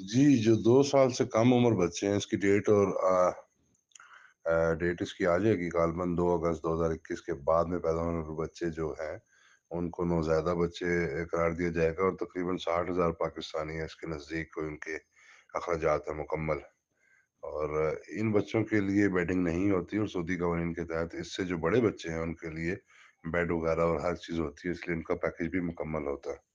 जी, जो दो साल से कम उम्र बच्चे हैं इसकी डेट और डेट इसकी आ जाएगी क़ालबन दो अगस्त 2021 के बाद में पैदा होने वाले बच्चे जो हैं, उनको नौजायदा बच्चे करार दिया जाएगा और तकरीबन साठ हजार पाकिस्तानी है इसके नज़दीक कोई उनके अख़राजात हैं मुकम्मल। और इन बच्चों के लिए बेडिंग नहीं होती और सऊदी कवानीन के तहत इससे जो बड़े बच्चे हैं उनके लिए बेड वग़ैरह और हर चीज़ होती है इसलिए इनका पैकेज भी मुकम्मल होता है।